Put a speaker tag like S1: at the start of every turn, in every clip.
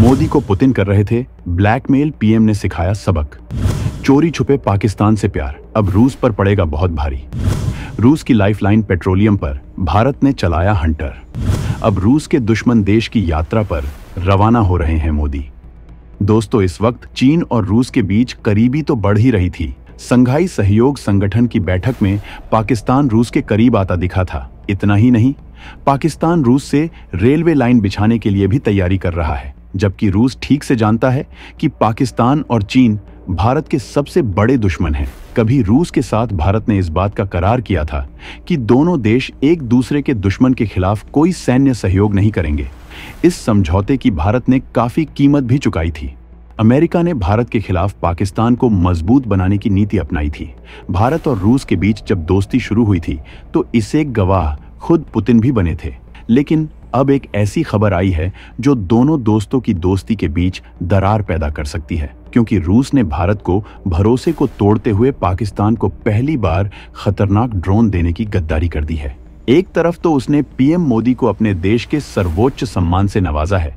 S1: मोदी को पुतिन कर रहे थे ब्लैकमेल पीएम ने सिखाया सबक चोरी छुपे पाकिस्तान से प्यार अब रूस पर पड़ेगा बहुत भारी रूस की लाइफलाइन पेट्रोलियम पर भारत ने चलाया हंटर अब रूस के दुश्मन देश की यात्रा पर रवाना हो रहे हैं मोदी दोस्तों इस वक्त चीन और रूस के बीच करीबी तो बढ़ ही रही थी संघाई सहयोग संगठन की बैठक में पाकिस्तान रूस के करीब आता दिखा था इतना ही नहीं पाकिस्तान रूस से रेलवे लाइन बिछाने के लिए भी तैयारी कर रहा है जबकि रूस ठीक से जानता है कि पाकिस्तान और चीन भारत के सबसे बड़े दुश्मन हैं कभी रूस के साथ भारत ने इस बात का करार किया था कि दोनों देश एक दूसरे के दुश्मन के खिलाफ कोई सैन्य सहयोग नहीं करेंगे इस समझौते की भारत ने काफी कीमत भी चुकाई थी अमेरिका ने भारत के खिलाफ पाकिस्तान को मजबूत बनाने की नीति अपनाई थी भारत और रूस के बीच जब दोस्ती शुरू हुई थी तो इसे गवाह खुद पुतिन भी बने थे लेकिन अब एक ऐसी खबर आई है जो दोनों दोस्तों की दोस्ती के बीच दरार पैदा कर सकती है क्योंकि रूस ने भारत को भरोसे को तोड़ते हुए पाकिस्तान को पहली बार खतरनाक ड्रोन देने की गद्दारी कर दी है एक तरफ तो उसने पीएम मोदी को अपने देश के सर्वोच्च सम्मान से नवाजा है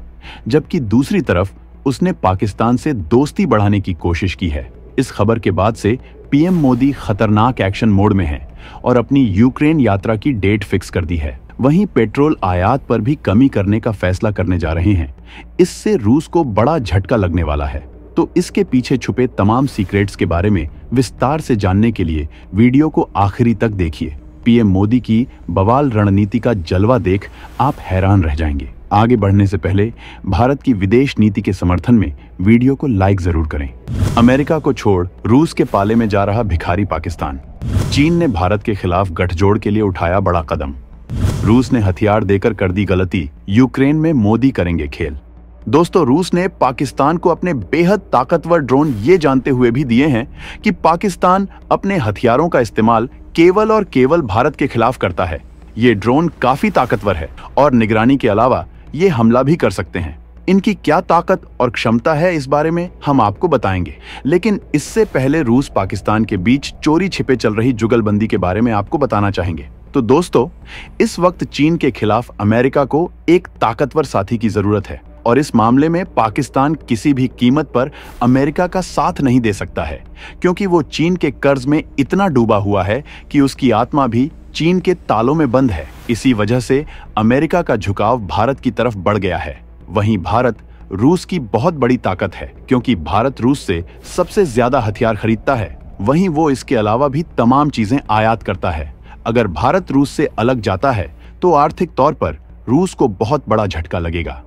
S1: जबकि दूसरी तरफ उसने पाकिस्तान से दोस्ती बढ़ाने की कोशिश की है इस खबर के बाद से पीएम मोदी खतरनाक एक्शन मोड में हैं और अपनी यूक्रेन यात्रा की डेट फिक्स कर दी है वहीं पेट्रोल आयात पर भी कमी करने का फैसला करने जा रहे हैं इससे रूस को बड़ा झटका लगने वाला है तो इसके पीछे छुपे तमाम सीक्रेट्स के बारे में विस्तार से जानने के लिए वीडियो को आखिरी तक देखिए पीएम मोदी की बवाल रणनीति का जलवा देख आप हैरान रह जाएंगे आगे बढ़ने से पहले भारत की विदेश नीति के समर्थन में वीडियो को लाइक जरूर करें अमेरिका को छोड़ रूस के पाले में जा रहा भिखारी पाकिस्तान चीन ने भारत के खिलाफ गठजोड़ के लिए उठाया बड़ा कदम रूस ने हथियार देकर कर दी गलती यूक्रेन में मोदी करेंगे खेल दोस्तों रूस ने पाकिस्तान को अपने बेहद ताकतवर ड्रोन ये जानते हुए भी दिए हैं कि पाकिस्तान अपने हथियारों का इस्तेमाल केवल और केवल भारत के खिलाफ करता है ये ड्रोन काफी ताकतवर है और निगरानी के अलावा ये हमला भी कर सकते हैं इनकी क्या ताकत और क्षमता है इस बारे में हम आपको बताएंगे लेकिन इससे पहले रूस पाकिस्तान के बीच चोरी छिपे चल रही जुगलबंदी के बारे में आपको बताना चाहेंगे तो दोस्तों इस वक्त चीन के खिलाफ अमेरिका को एक ताकतवर साथी की जरूरत है और इस मामले में पाकिस्तान किसी भी कीमत पर अमेरिका का साथ नहीं दे सकता है क्योंकि वो चीन के कर्ज में इतना डूबा हुआ है कि उसकी आत्मा भी चीन के तालों में बंद है इसी वजह से अमेरिका का झुकाव भारत की तरफ बढ़ गया है वहीं भारत रूस की बहुत बड़ी ताकत है क्योंकि भारत रूस से सबसे ज्यादा हथियार खरीदता है वहीं वो इसके अलावा भी तमाम चीजें आयात करता है अगर भारत रूस से अलग जाता है तो आर्थिक तौर पर रूस को बहुत बड़ा झटका लगेगा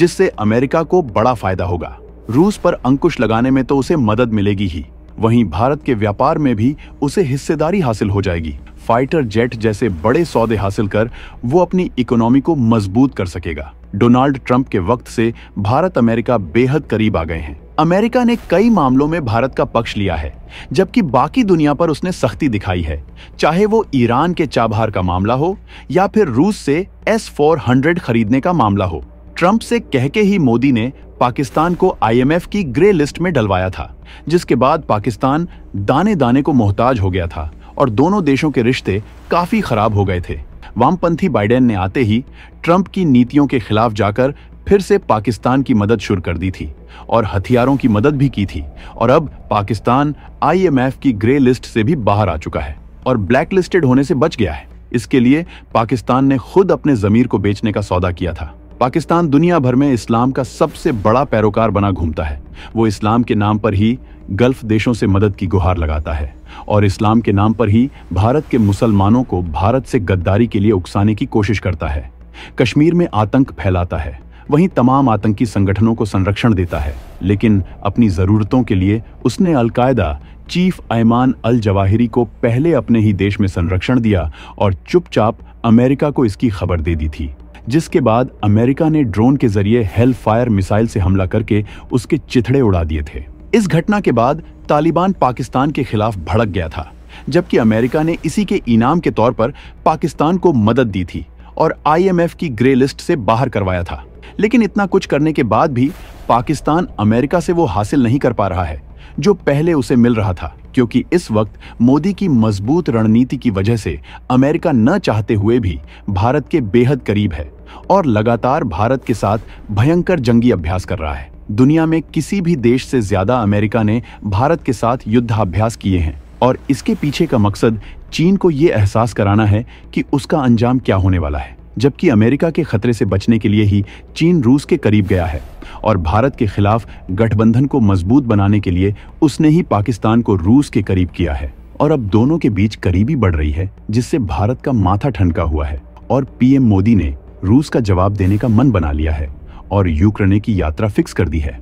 S1: जिससे अमेरिका को बड़ा फायदा होगा रूस पर अंकुश लगाने में तो उसे मदद मिलेगी ही वहीं भारत के व्यापार में भी उसे हिस्सेदारी हासिल हो जाएगी फाइटर जेट जैसे बड़े सौदे हासिल कर वो अपनी इकोनॉमी को मजबूत कर सकेगा डोनाल्ड ट्रंप के वक्त से भारत अमेरिका बेहद करीब आ गए हैं अमेरिका ने कई मामलों में भारत का पक्ष लिया है जबकि बाकी दुनिया पर उसने सख्ती दिखाई है चाहे वो ईरान के चाबहार का मामला हो या फिर रूस से एस फोर हंड्रेड खरीदने का मामला हो ट्रंप से कह के ही मोदी ने पाकिस्तान को आईएमएफ की ग्रे लिस्ट में डलवाया था जिसके बाद पाकिस्तान दाने दाने को मोहताज हो गया था और दोनों देशों के रिश्ते काफी खराब हो गए थे वामपंथी बाइडेन ने आते ही ट्रंप की नीतियों के खिलाफ जाकर फिर से पाकिस्तान की मदद शुरू कर दी थी और हथियारों की मदद भी की थी और अब पाकिस्तान आईएमएफ की ग्रे लिस्ट से भी बाहर आ चुका है और ब्लैकलिस्टेड होने से बच गया है इसके लिए पाकिस्तान ने खुद अपने जमीर को बेचने का सौदा किया था पाकिस्तान दुनिया भर में इस्लाम का सबसे बड़ा पैरोकार बना घूमता है वो इस्लाम के नाम पर ही गल्फ देशों से मदद की गुहार लगाता है और इस्लाम के नाम पर ही भारत के मुसलमानों को भारत से गद्दारी के लिए उकसाने की कोशिश करता है कश्मीर में आतंक फैलाता है वहीं तमाम आतंकी संगठनों को संरक्षण देता है लेकिन अपनी ज़रूरतों के लिए उसने Al Qaeda chief Ayman al Zawahiri को पहले अपने ही देश में संरक्षण दिया और चुपचाप अमेरिका को इसकी खबर दे दी थी जिसके बाद अमेरिका ने ड्रोन के जरिए हेल फायर मिसाइल से हमला करके उसके चिथड़े उड़ा दिए थे इस घटना के बाद तालिबान पाकिस्तान के खिलाफ भड़क गया था जबकि अमेरिका ने इसी के इनाम के तौर पर पाकिस्तान को मदद दी थी और आईएमएफ की ग्रे लिस्ट से बाहर करवाया था लेकिन इतना कुछ करने के बाद भी पाकिस्तान अमेरिका से वो हासिल नहीं कर पा रहा है जो पहले उसे मिल रहा था क्योंकि इस वक्त मोदी की मजबूत रणनीति की वजह से अमेरिका न चाहते हुए भी भारत के बेहद करीब है और लगातार भारत के साथ भयंकर जंगी अभ्यास कर रहा है दुनिया में किसी भी देश से ज्यादा अमेरिका ने भारत के साथ युद्धाभ्यास किए हैं और इसके पीछे का मकसद चीन को ये एहसास कराना है कि उसका अंजाम क्या होने वाला है जबकि अमेरिका के खतरे से बचने के लिए ही चीन रूस के करीब गया है और भारत के खिलाफ गठबंधन को मजबूत बनाने के लिए उसने ही पाकिस्तान को रूस के करीब किया है और अब दोनों के बीच करीबी बढ़ रही है जिससे भारत का माथा ठनका हुआ है और पीएम मोदी ने रूस का जवाब देने का मन बना लिया है और यूक्रेन की यात्रा फिक्स कर दी है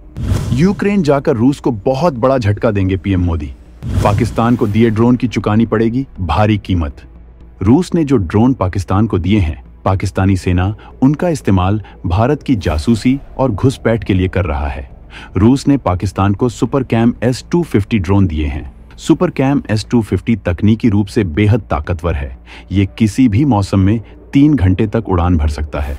S1: यूक्रेन जाकर रूस को बहुत बड़ा झटका देंगे पीएम मोदी पाकिस्तान को दिए ड्रोन की चुकानी पड़ेगी भारी कीमत रूस ने जो ड्रोन पाकिस्तान को दिए हैं पाकिस्तानी सेना उनका इस्तेमाल भारत की जासूसी और घुसपैठ के लिए कर रहा है रूस ने पाकिस्तान को super cam S two drone दिए हैं सुपर कैम एस टू तकनीकी रूप से बेहद ताकतवर है ये किसी भी मौसम में तीन घंटे तक उड़ान भर सकता है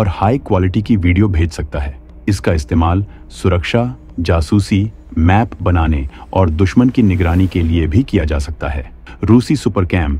S1: और हाई क्वालिटी की वीडियो भेज सकता है इसका इस्तेमाल सुरक्षा जासूसी मैप बनाने और दुश्मन की निगरानी के लिए भी किया जा सकता है रूसी सुपर कैम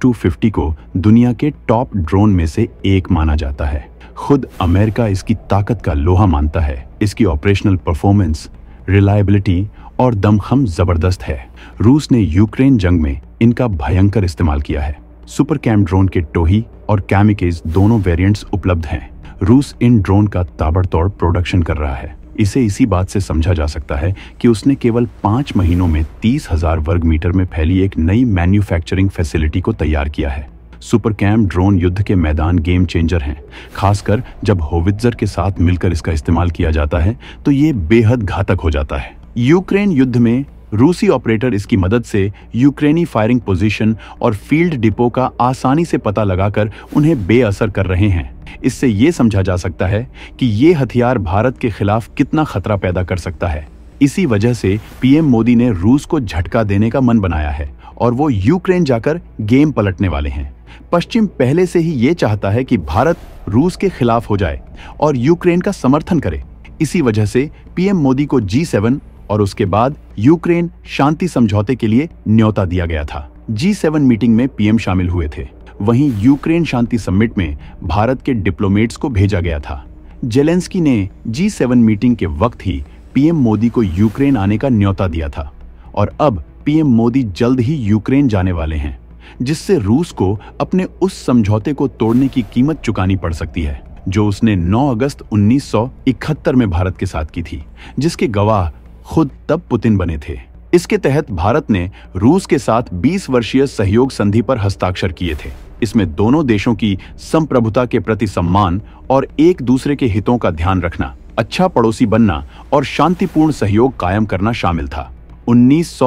S1: टू फिफ्टी को दुनिया के टॉप ड्रोन में से एक माना जाता है खुद अमेरिका इसकी ताकत का लोहा मानता है इसकी ऑपरेशनल परफॉर्मेंस रिलायबिलिटी और दमखम जबरदस्त है रूस ने यूक्रेन जंग में इनका भयंकर इस्तेमाल किया है सुपर कैम ड्रोन के टोही और कैमिकेज दोनों वेरिएंट्स उपलब्ध हैं रूस इन ड्रोन का ताबड़तोड़ प्रोडक्शन कर रहा है इसे इसी बात से समझा जा सकता है कि उसने केवल पांच महीनों में तीस हजार वर्ग मीटर में फैली एक नई मैन्युफैक्चरिंग फैसिलिटी को तैयार किया है सुपर कैम ड्रोन युद्ध के मैदान गेम चेंजर हैं खासकर जब होविजर के साथ मिलकर इसका इस्तेमाल किया जाता है तो ये बेहद घातक हो जाता है यूक्रेन युद्ध में रूसी ऑपरेटर इसकी मदद से यूक्रेनी फायरिंग पोजीशन और फील्ड डिपो का आसानी से पता लगाकर उन्हें बेअसर कर रहे हैं इससे ये समझा जा सकता है कि ये हथियार भारत के खिलाफ कितना खतरा पैदा कर सकता है इसी वजह से पीएम मोदी ने रूस को झटका देने का मन बनाया है और वो यूक्रेन जाकर गेम पलटने वाले हैं पश्चिम पहले से ही ये चाहता है कि भारत रूस के खिलाफ हो जाए और यूक्रेन का समर्थन करे इसी वजह से पीएम मोदी को जी सेवन और उसके बाद यूक्रेन शांति समझौते के लिए न्योता दिया गया था जी सेवन मीटिंग में पीएम शामिल हुए थे वहीं यूक्रेन शांति समिट में भारत के डिप्लोमेट्स को भेजा गया था जेलेंस्की ने जी सेवन मीटिंग के वक्त ही पीएम मोदी को यूक्रेन आने का न्योता दिया था और अब पीएम मोदी जल्द ही यूक्रेन जाने वाले हैं जिससे रूस को अपने उस समझौते को तोड़ने की कीमत चुकानी पड़ सकती है जो उसने 9 अगस्त 1971 में भारत के साथ की थी जिसके गवाह खुद तब पुतिन बने थे इसके तहत भारत ने रूस के साथ 20 वर्षीय सहयोग संधि पर हस्ताक्षर किए थे इसमें दोनों देशों की संप्रभुता के प्रति सम्मान और एक दूसरे के हितों का ध्यान रखना अच्छा पड़ोसी बनना और शांतिपूर्ण सहयोग कायम करना शामिल था उन्नीस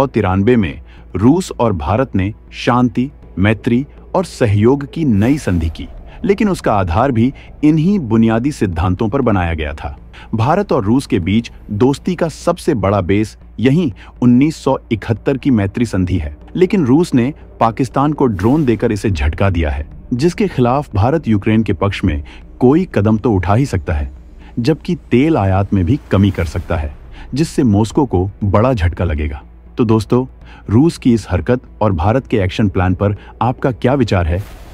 S1: में रूस और भारत ने शांति मैत्री और सहयोग की नई संधि की लेकिन उसका आधार भी इन्हीं बुनियादी सिद्धांतों पर बनाया गया था भारत और रूस के बीच दोस्ती का सबसे बड़ा बेस यही 1971 की मैत्री संधि है लेकिन रूस ने पाकिस्तान को ड्रोन देकर इसे झटका दिया है जिसके खिलाफ भारत यूक्रेन के पक्ष में कोई कदम तो उठा ही सकता है जबकि तेल आयात में भी कमी कर सकता है जिससे मॉस्को को बड़ा झटका लगेगा तो दोस्तों रूस की इस हरकत और भारत के एक्शन प्लान पर आपका क्या विचार है